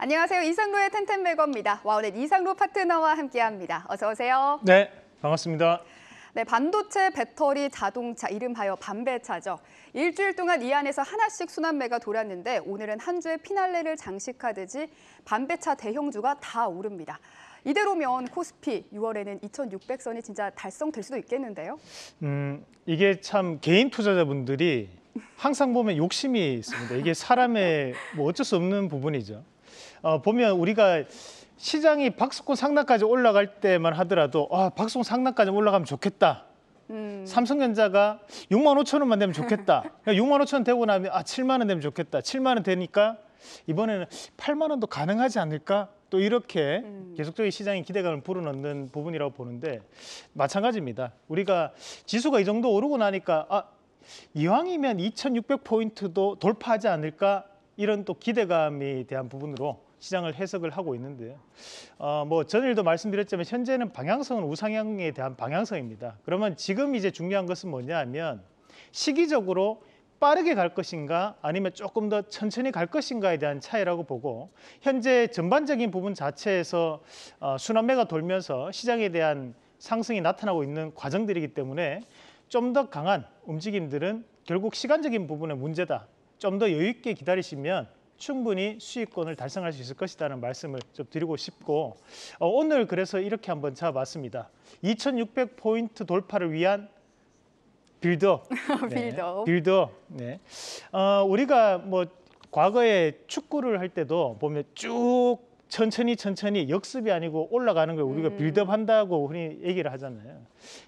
안녕하세요. 이상로의 텐텐매거입니다. 와우넷 이상로 파트너와 함께합니다. 어서 오세요. 네, 반갑습니다. 네, 반도체, 배터리, 자동차, 이름하여 반배차죠. 일주일 동안 이 안에서 하나씩 순환매가 돌았는데 오늘은 한 주의 피날레를 장식하듯이 반배차 대형주가 다 오릅니다. 이대로면 코스피 6월에는 2,600선이 진짜 달성될 수도 있겠는데요. 음, 이게 참 개인 투자자분들이 항상 보면 욕심이 있습니다. 이게 사람의 뭐 어쩔 수 없는 부분이죠. 어, 보면 우리가 시장이 박수권 상단까지 올라갈 때만 하더라도 아, 박수권 상단까지 올라가면 좋겠다. 음. 삼성전자가 6만 5천 원만 되면 좋겠다. 6만 그러니까 5천 원 되고 나면 아 7만 원 되면 좋겠다. 7만 원 되니까 이번에는 8만 원도 가능하지 않을까? 또 이렇게 음. 계속적인 시장의 기대감을 불어넣는 부분이라고 보는데 마찬가지입니다. 우리가 지수가 이 정도 오르고 나니까 아 이왕이면 2,600포인트도 돌파하지 않을까? 이런 또기대감에 대한 부분으로 시장을 해석을 하고 있는데요. 어, 뭐 전일도 말씀드렸지만 현재는 방향성은 우상향에 대한 방향성입니다. 그러면 지금 이제 중요한 것은 뭐냐면 시기적으로 빠르게 갈 것인가 아니면 조금 더 천천히 갈 것인가에 대한 차이라고 보고 현재 전반적인 부분 자체에서 어, 순환매가 돌면서 시장에 대한 상승이 나타나고 있는 과정들이기 때문에 좀 더 강한 움직임들은 결국 시간적인 부분의 문제다. 좀 더 여유 있게 기다리시면 충분히 수익권을 달성할 수 있을 것이라는 말씀을 좀 드리고 싶고 어, 오늘 그래서 이렇게 한번 잡봤습니다 2600포인트 돌파를 위한 빌드빌드 어, 네, 빌드 네. 어, 우리가 뭐 과거에 축구를 할 때도 보면 쭉 천천히 천천히 역습이 아니고 올라가는 걸 우리가 음. 빌드업 한다고 흔히 얘기를 하잖아요.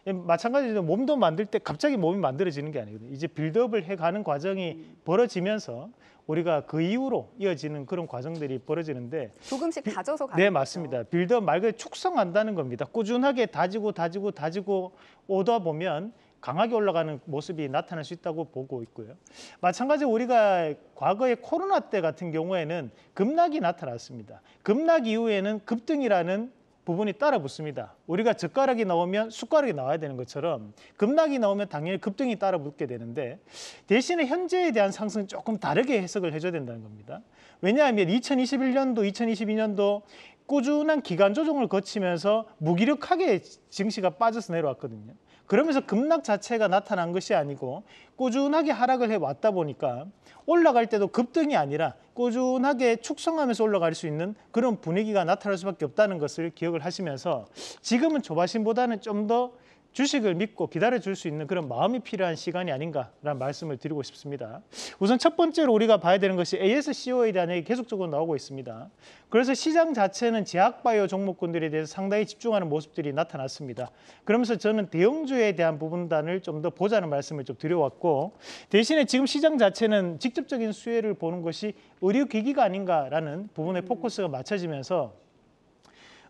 예, 마찬가지로 몸도 만들 때 갑자기 몸이 만들어지는 게 아니거든요. 이제 빌드업을 해가는 과정이 음. 벌어지면서 우리가 그 이후로 이어지는 그런 과정들이 벌어지는데 조금씩 다져서 가는 네 맞습니다. 빌드업 말 그대로 축성한다는 겁니다. 꾸준하게 다지고 다지고 다지고 오다 보면 강하게 올라가는 모습이 나타날 수 있다고 보고 있고요. 마찬가지로 우리가 과거에 코로나 때 같은 경우에는 급락이 나타났습니다. 급락 이후에는 급등이라는 부분이 따라 붙습니다. 우리가 젓가락이 나오면 숟가락이 나와야 되는 것처럼 급락이 나오면 당연히 급등이 따라 붙게 되는데 대신에 현재에 대한 상승은 조금 다르게 해석을 해줘야 된다는 겁니다. 왜냐하면 2021년도, 2022년도 꾸준한 기간 조정을 거치면서 무기력하게 증시가 빠져서 내려왔거든요. 그러면서 급락 자체가 나타난 것이 아니고 꾸준하게 하락을 해왔다 보니까 올라갈 때도 급등이 아니라 꾸준하게 축성하면서 올라갈 수 있는 그런 분위기가 나타날 수밖에 없다는 것을 기억을 하시면서 지금은 조바심보다는 좀더 주식을 믿고 기다려줄 수 있는 그런 마음이 필요한 시간이 아닌가라는 말씀을 드리고 싶습니다. 우선 첫 번째로 우리가 봐야 되는 것이 ASCO에 대한 얘기 계속적으로 나오고 있습니다. 그래서 시장 자체는 제약바이오 종목군들에 대해서 상당히 집중하는 모습들이 나타났습니다. 그러면서 저는 대형주에 대한 부분단을 좀 더 보자는 말씀을 좀 드려왔고 대신에 지금 시장 자체는 직접적인 수혜를 보는 것이 의료기기가 아닌가라는 부분에 음. 포커스가 맞춰지면서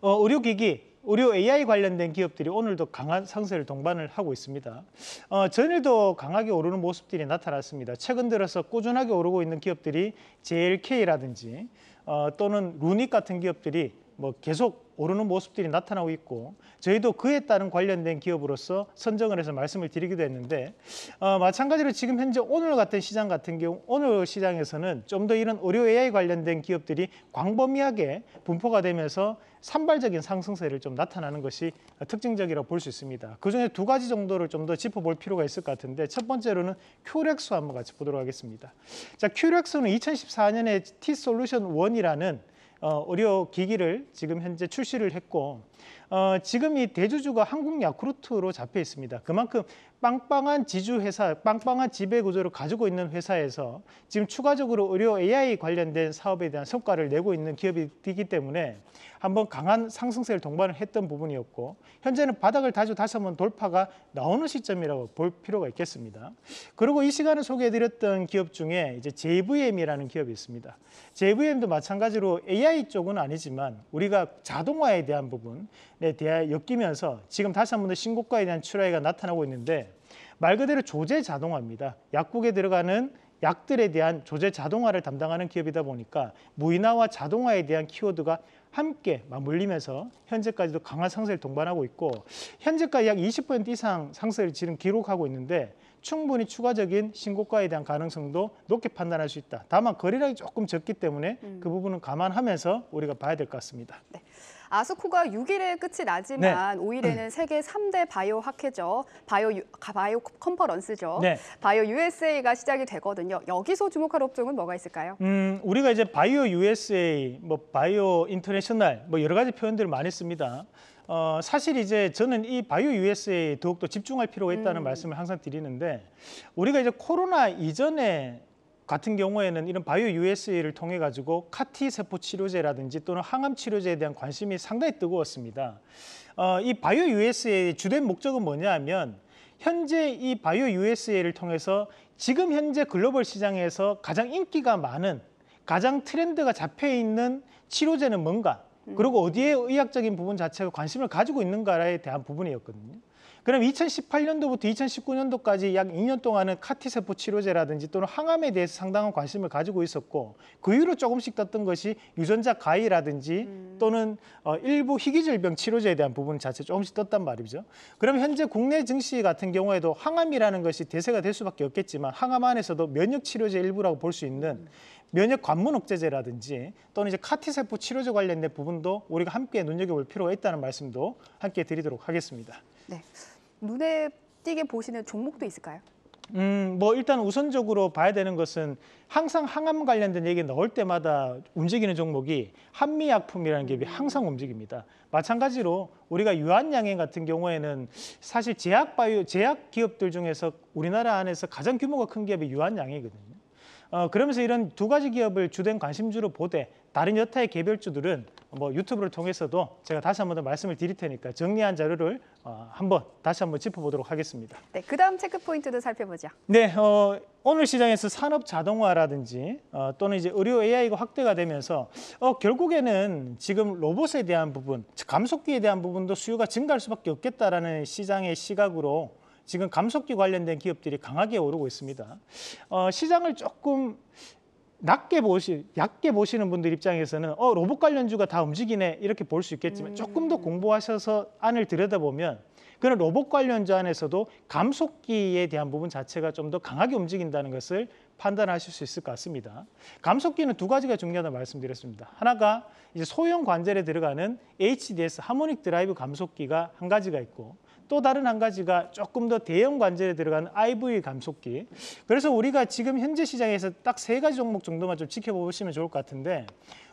어, 의료기기, 의료 AI 관련된 기업들이 오늘도 강한 상세를 동반을 하고 있습니다. 어, 전일도 강하게 오르는 모습들이 나타났습니다. 최근 들어서 꾸준하게 오르고 있는 기업들이 JLK라든지 어, 또는 루닉 같은 기업들이 뭐 계속 오르는 모습들이 나타나고 있고 저희도 그에 따른 관련된 기업으로서 선정을 해서 말씀을 드리기도 했는데 어, 마찬가지로 지금 현재 오늘 같은 시장 같은 경우 오늘 시장에서는 좀 더 이런 의료 AI 관련된 기업들이 광범위하게 분포가 되면서 산발적인 상승세를 좀 나타나는 것이 특징적이라고 볼 수 있습니다. 그중에 두 가지 정도를 좀 더 짚어볼 필요가 있을 것 같은데 첫 번째로는 큐렉스 한번 같이 보도록 하겠습니다. 자, 큐렉스는 2014년에 T솔루션 1이라는 어, 의료 기기를 지금 현재 출시를 했고 어, 지금 이 대주주가 한국 야쿠르트로 잡혀 있습니다. 그만큼 빵빵한 지주 회사, 빵빵한 지배 구조를 가지고 있는 회사에서 지금 추가적으로 의료 AI 관련된 사업에 대한 성과를 내고 있는 기업이기 때문에 한번 강한 상승세를 동반을 했던 부분이었고 현재는 바닥을 다시 다시 한번 돌파가 나오는 시점이라고 볼 필요가 있겠습니다. 그리고 이 시간에 소개해드렸던 기업 중에 이제 JVM이라는 기업이 있습니다. JVM도 마찬가지로 AI 쪽은 아니지만 우리가 자동화에 대한 부분, 에 대해 엮이면서 지금 다시 한 번 더 신고가에 대한 출하위가 나타나고 있는데 말 그대로 조제 자동화입니다. 약국에 들어가는 약들에 대한 조제 자동화를 담당하는 기업이다 보니까 무인화와 자동화에 대한 키워드가 함께 맞물리면서 현재까지도 강한 상승을 동반하고 있고 현재까지 약 20% 이상 상승을 지금 기록하고 있는데 충분히 추가적인 신고가에 대한 가능성도 높게 판단할 수 있다. 다만 거래량이 조금 적기 때문에 음. 그 부분은 감안하면서 우리가 봐야 될 것 같습니다. 네. 아스코가 6일에 끝이 나지만 네. 5일에는 음. 세계 3대 바이오 학회죠. 바이오, 유, 바이오 컨퍼런스죠. 네. 바이오 USA가 시작이 되거든요. 여기서 주목할 업종은 뭐가 있을까요? 음, 우리가 이제 바이오 USA, 뭐 바이오 인터내셔널 뭐 여러 가지 표현들을 많이 씁니다. 어, 사실 이제 저는 이 바이오 USA에 더욱더 집중할 필요가 있다는 음. 말씀을 항상 드리는데 우리가 이제 코로나 이전에 같은 경우에는 이런 바이오 USA를 통해 가지고 카티 세포 치료제라든지 또는 항암 치료제에 대한 관심이 상당히 뜨거웠습니다. 어, 이 바이오 USA의 주된 목적은 뭐냐하면 현재 이 바이오 USA를 통해서 지금 현재 글로벌 시장에서 가장 인기가 많은 가장 트렌드가 잡혀 있는 치료제는 뭔가 그리고 음. 어디에 의학적인 부분 자체가 관심을 가지고 있는가에 대한 부분이었거든요. 그럼 2018년도부터 2019년도까지 약 2년 동안은 카티세포 치료제라든지 또는 항암에 대해서 상당한 관심을 가지고 있었고 그 이후로 조금씩 떴던 것이 유전자 가위라든지 음. 또는 어, 일부 희귀질병 치료제에 대한 부분 자체 조금씩 떴단 말이죠. 그럼 현재 국내 증시 같은 경우에도 항암이라는 것이 대세가 될 수밖에 없겠지만 항암 안에서도 면역 치료제 일부라고 볼 수 있는 면역 관문 억제제라든지 또는 이제 카티세포 치료제 관련된 부분도 우리가 함께 눈여겨볼 필요가 있다는 말씀도 함께 드리도록 하겠습니다. 네. 눈에 띄게 보시는 종목도 있을까요? 음, 뭐 일단 우선적으로 봐야 되는 것은 항상 항암 관련된 얘기 나올 때마다 움직이는 종목이 한미약품이라는 기업이 음. 항상 움직입니다. 마찬가지로 우리가 유한양행 같은 경우에는 사실 제약 바이오 제약 기업들 중에서 우리나라 안에서 가장 규모가 큰 기업이 유한양행이거든요. 어, 그러면서 이런 두 가지 기업을 주된 관심주로 보되 다른 여타의 개별주들은 뭐 유튜브를 통해서도 제가 다시 한 번 더 말씀을 드릴 테니까 정리한 자료를 어, 한번 다시 한번 짚어보도록 하겠습니다. 네, 그다음 체크 포인트도 살펴보죠. 네, 어, 오늘 시장에서 산업 자동화라든지 어, 또는 이제 의료 AI가 확대가 되면서 어, 결국에는 지금 로봇에 대한 부분, 감속기에 대한 부분도 수요가 증가할 수밖에 없겠다라는 시장의 시각으로 지금 감속기 관련된 기업들이 강하게 오르고 있습니다. 어, 시장을 조금 낮게 보시, 얕게 보시는 분들 입장에서는 어, 로봇 관련주가 다 움직이네 이렇게 볼 수 있겠지만 음. 조금 더 공부하셔서 안을 들여다보면 그런 로봇 관련주 안에서도 감속기에 대한 부분 자체가 좀 더 강하게 움직인다는 것을 판단하실 수 있을 것 같습니다. 감속기는 두 가지가 중요하다고 말씀드렸습니다. 하나가 이제 소형 관절에 들어가는 HDS 하모닉 드라이브 감속기가 한 가지가 있고 또 다른 한 가지가 조금 더 대형 관절에 들어가는 IV 감속기. 그래서 우리가 지금 현재 시장에서 딱 세 가지 종목 정도만 좀 지켜보시면 좋을 것 같은데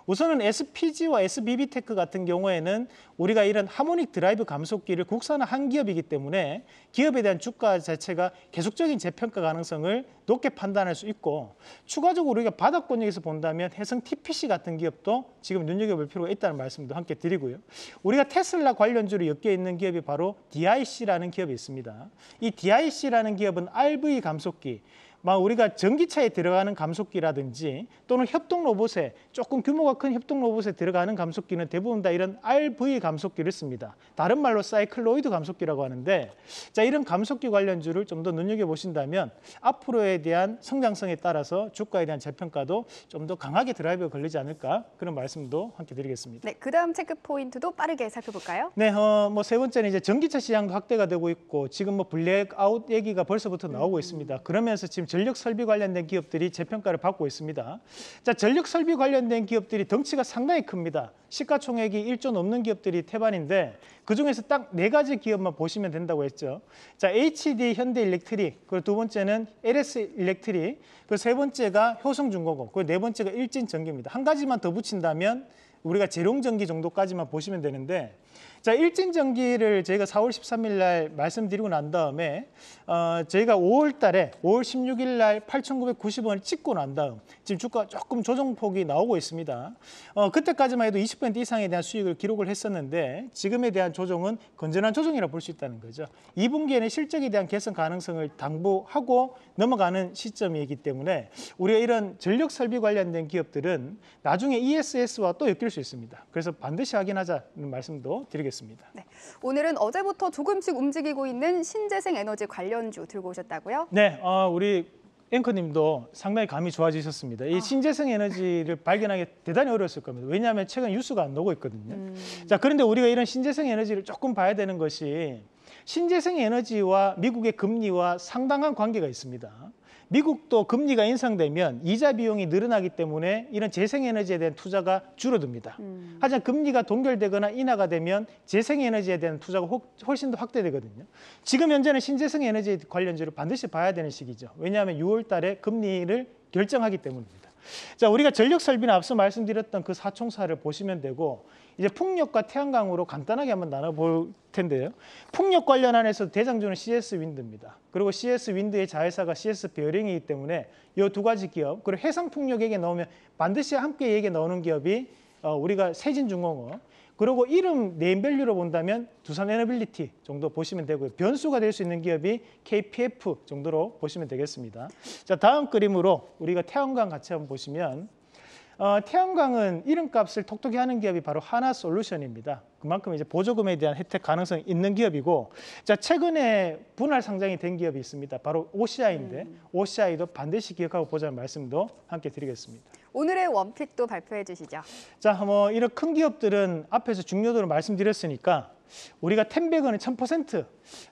우선은 SPG와 SBB테크 같은 경우에는 우리가 이런 하모닉 드라이브 감속기를 국산화한 기업이기 때문에 기업에 대한 주가 자체가 계속적인 재평가 가능성을 높게 판단할 수 있고 추가적으로 우리가 바닥 권역에서 본다면 해성 TPC 같은 기업도 지금 눈여겨볼 필요가 있다는 말씀도 함께 드리고요. 우리가 테슬라 관련주로 엮여 있는 기업이 바로 DIC라는 기업이 있습니다. 이 DIC라는 기업은 RV 감속기 막 뭐 우리가 전기차에 들어가는 감속기라든지 또는 협동 로봇에 조금 규모가 큰 협동 로봇에 들어가는 감속기는 대부분 다 이런 RV 감속기를 씁니다. 다른 말로 사이클로이드 감속기라고 하는데 자 이런 감속기 관련주를 좀 더 눈여겨 보신다면 앞으로에 대한 성장성에 따라서 주가에 대한 재평가도 좀 더 강하게 드라이브가 걸리지 않을까 그런 말씀도 함께 드리겠습니다. 네, 그다음 체크 포인트도 빠르게 살펴볼까요? 네, 어, 뭐세 번째는 이제 전기차 시장 확대가 되고 있고 지금 뭐 블랙아웃 얘기가 벌써부터 나오고 음. 있습니다. 그러면서 지금 전력 설비 관련된 기업들이 재평가를 받고 있습니다. 자, 전력 설비 관련된 기업들이 덩치가 상당히 큽니다. 시가총액이 1조 넘는 기업들이 태반인데 그중에서 딱 네 가지 기업만 보시면 된다고 했죠. 자, HD 현대 일렉트릭, 그리고 두 번째는 LS 일렉트릭, 그리고 세 번째가 효성중공업, 그리고 네 번째가 일진전기입니다. 한 가지만 더 붙인다면 우리가 재롱 전기 정도까지만 보시면 되는데 자 일진 전기를 저희가 4월 13일 날 말씀드리고 난 다음에 어, 저희가 5월 달에 5월 16일 날 8,990원을 찍고 난 다음 지금 주가 조금 조정폭이 나오고 있습니다. 어, 그때까지만 해도 20% 이상에 대한 수익을 기록을 했었는데 지금에 대한 조정은 건전한 조정이라 볼 수 있다는 거죠. 2분기에는 실적에 대한 개선 가능성을 당부하고 넘어가는 시점이기 때문에 우리가 이런 전력 설비 관련된 기업들은 나중에 ESS와 또 엮일 바뀔 수 있습니다. 그래서 반드시 확인하자는 말씀도 드리겠습니다. 네, 오늘은 어제부터 조금씩 움직이고 있는 신재생 에너지 관련주 들고 오셨다고요? 네, 어, 우리 앵커님도 상당히 감이 좋아지셨습니다. 이 아. 신재생 에너지를 발견하기 대단히 어려웠을 겁니다. 왜냐하면 최근 뉴스가 안 나오고 있거든요. 음... 자 그런데 우리가 이런 신재생 에너지를 조금 봐야 되는 것이 신재생 에너지와 미국의 금리와 상당한 관계가 있습니다. 미국도 금리가 인상되면 이자 비용이 늘어나기 때문에 이런 재생에너지에 대한 투자가 줄어듭니다. 음. 하지만 금리가 동결되거나 인하가 되면 재생에너지에 대한 투자가 훨씬 더 확대되거든요. 지금 현재는 신재생 에너지 관련주를 반드시 봐야 되는 시기죠. 왜냐하면 6월 달에 금리를 결정하기 때문입니다. 자, 우리가 전력 설비는 앞서 말씀드렸던 그 사총사를 보시면 되고 이제 풍력과 태양광으로 간단하게 한번 나눠볼 텐데요. 풍력 관련한에서 대장주는 CS 윈드입니다. 그리고 CS 윈드의 자회사가 CS 베어링이기 때문에 이 두 가지 기업 그리고 해상 풍력에게 넣으면 반드시 함께 얘기 넣는 기업이 어, 우리가 세진중공업 그리고 이름 네임밸류로 본다면 두산 에너빌리티 정도 보시면 되고요. 변수가 될 수 있는 기업이 KPF 정도로 보시면 되겠습니다. 자 다음 그림으로 우리가 태양광 같이 한번 보시면 어, 태양광은 이름값을 톡톡히 하는 기업이 바로 하나솔루션입니다. 그만큼 이제 보조금에 대한 혜택 가능성이 있는 기업이고 자 최근에 분할 상장이 된 기업이 있습니다. 바로 OCI인데 OCI도 음. 반드시 기억하고 보자는 말씀도 함께 드리겠습니다. 오늘의 원픽도 발표해 주시죠. 자, 뭐 이런 큰 기업들은 앞에서 중요도를 말씀드렸으니까 우리가 텐백은 1000%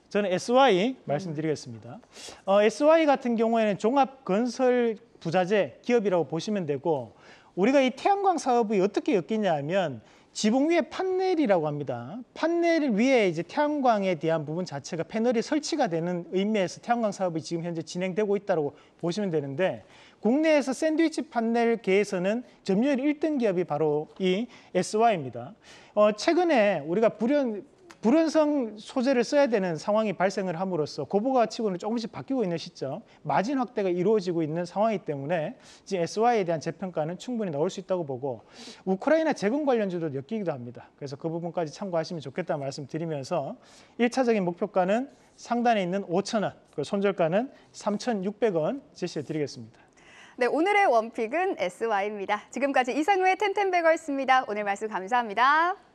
저는 SY 말씀드리겠습니다. 어, SY 같은 경우에는 종합건설 부자재 기업이라고 보시면 되고 우리가 이 태양광 사업이 어떻게 엮이냐 하면 지붕 위에 판넬이라고 합니다. 판넬 위에 이제 태양광에 대한 부분 자체가 패널이 설치가 되는 의미에서 태양광 사업이 지금 현재 진행되고 있다고 보시면 되는데 국내에서 샌드위치 판넬계에서는 점유율 1등 기업이 바로 이 SY입니다. 어, 최근에 우리가 불연, 불연성 소재를 써야 되는 상황이 발생을 함으로써 고부가 치고는 조금씩 바뀌고 있는 시점, 마진 확대가 이루어지고 있는 상황이기 때문에 지금 SY에 대한 재평가는 충분히 나올 수 있다고 보고 우크라이나 재건 관련주도 엮이기도 합니다. 그래서 그 부분까지 참고하시면 좋겠다 는 말씀드리면서 1차적인 목표가는 상단에 있는 5천원 그 손절가는 3,600원 제시해 드리겠습니다. 네, 오늘의 원픽은 SY입니다. 지금까지 이상우의 텐텐베거였습니다. 오늘 말씀 감사합니다.